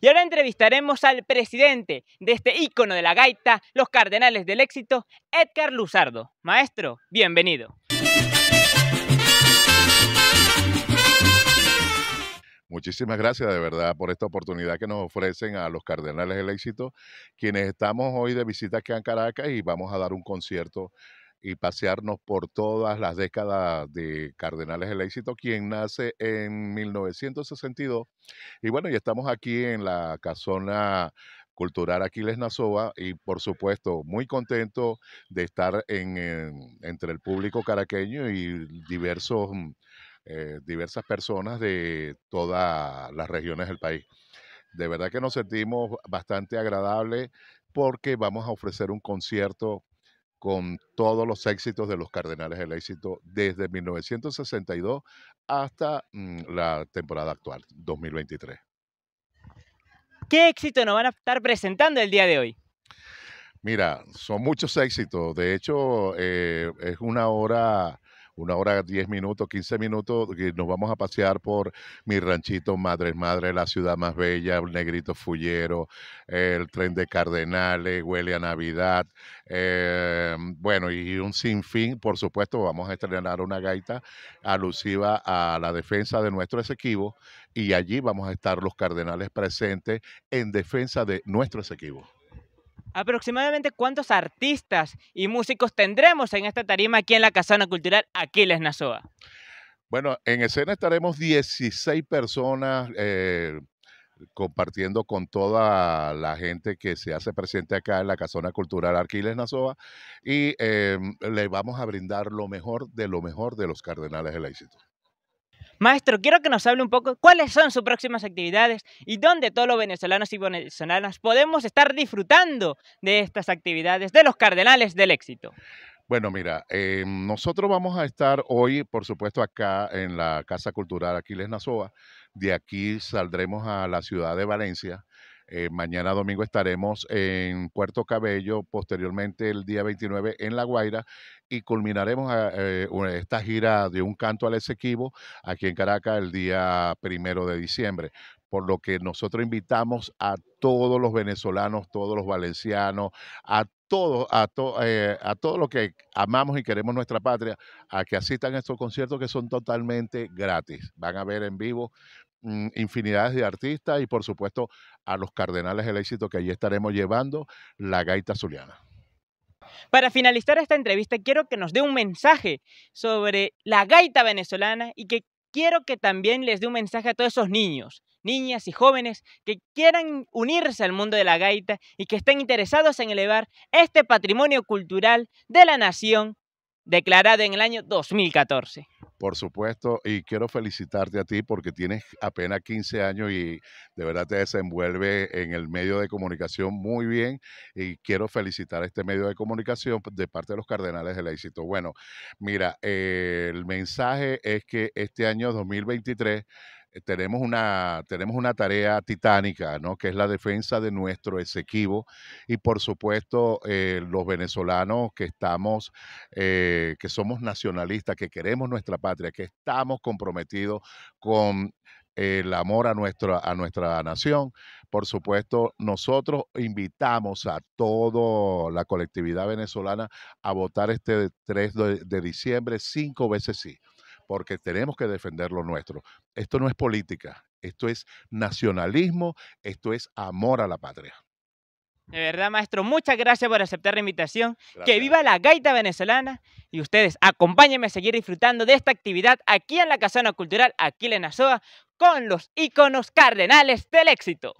Y ahora entrevistaremos al presidente de este ícono de la gaita, los Cardenales del Éxito, Edgar Luzardo. Maestro, bienvenido. Muchísimas gracias de verdad por esta oportunidad que nos ofrecen a los Cardenales del Éxito, quienes estamos hoy de visita aquí en Caracas y vamos a dar un concierto y pasearnos por todas las décadas de Cardenales del Éxito, quien nace en 1962. Y bueno, y estamos aquí en la casona cultural Aquiles Nazoa y por supuesto muy contento de estar entre el público caraqueño y diversos, mm, eh, diversas personas de todas las regiones del país. De verdad que nos sentimos bastante agradables porque vamos a ofrecer un concierto con todos los éxitos de los Cardenales del Éxito desde 1962 hasta mm, la temporada actual, 2023. ¿Qué éxito nos van a estar presentando el día de hoy? Mira, son muchos éxitos. De hecho, eh, es una hora una hora, diez minutos, quince minutos, y nos vamos a pasear por mi ranchito Madres Madre, la ciudad más bella, negrito fullero, el tren de Cardenales, huele a Navidad, eh, bueno, y un sinfín, por supuesto, vamos a estrenar una gaita alusiva a la defensa de nuestro Esequibo y allí vamos a estar los Cardenales presentes en defensa de nuestro Esequibo. Aproximadamente cuántos artistas y músicos tendremos en esta tarima aquí en la Casona Cultural Aquiles Nazoa. Bueno, en escena estaremos 16 personas eh, compartiendo con toda la gente que se hace presente acá en la Casona Cultural Aquiles Nazoa y em, le vamos a brindar lo mejor de lo mejor de los Cardenales del Éxito. Maestro, quiero que nos hable un poco cuáles son sus próximas actividades y dónde todos los venezolanos y venezolanas podemos estar disfrutando de estas actividades de los Cardenales del Éxito. Bueno, mira, em, nosotros vamos a estar hoy, por supuesto, acá en la Casa Cultural Aquiles Nazoa. De aquí saldremos a la ciudad de Valencia eh, mañana domingo estaremos en Puerto Cabello, posteriormente el día 29 en La Guaira y culminaremos ah, eh, esta gira de Un Canto al Esequibo aquí en Caracas el día primero de diciembre. Por lo que nosotros invitamos a todos los venezolanos, todos los valencianos, a todos, a, eh, a todos los que amamos y queremos nuestra patria, a que asistan a estos conciertos que son totalmente gratis. Van a ver en vivo, Mm, infinidades de artistas y por supuesto a los Cardenales del Éxito que allí estaremos llevando la gaita zuliana. Para finalizar esta entrevista quiero que nos dé un mensaje sobre la gaita venezolana y que quiero que también les dé un mensaje a todos esos niños, niñas y jóvenes que quieran unirse al mundo de la gaita y que estén interesados en elevar este patrimonio cultural de la nación declarado en el año 2014. Por supuesto, y quiero felicitarte a ti porque tienes apenas 15 años y de verdad te desenvuelve en el medio de comunicación muy bien. Y quiero felicitar a este medio de comunicación de parte de los Cardenales del Éxito. Bueno, mira, eh, el mensaje es que este año 2023 eh, tenemos una, tenemos una tarea titánica, ¿no? que es la defensa de nuestro Esequibo y por supuesto eh, los venezolanos que estamos, eh, que somos nacionalistas, que queremos nuestra patria, que estamos comprometidos con el amor a nuestra, a nuestra nación. Por supuesto, nosotros invitamos a toda la colectividad venezolana a votar este 3 de diciembre cinco veces sí porque tenemos que defender lo nuestro. Esto no es política, esto es nacionalismo, esto es amor a la patria. De verdad, maestro, muchas gracias por aceptar la invitación. Que viva la gaita venezolana y ustedes acompáñenme a seguir disfrutando de esta actividad aquí en la Casona Cultural en Nazoa con los íconos cardenales del éxito.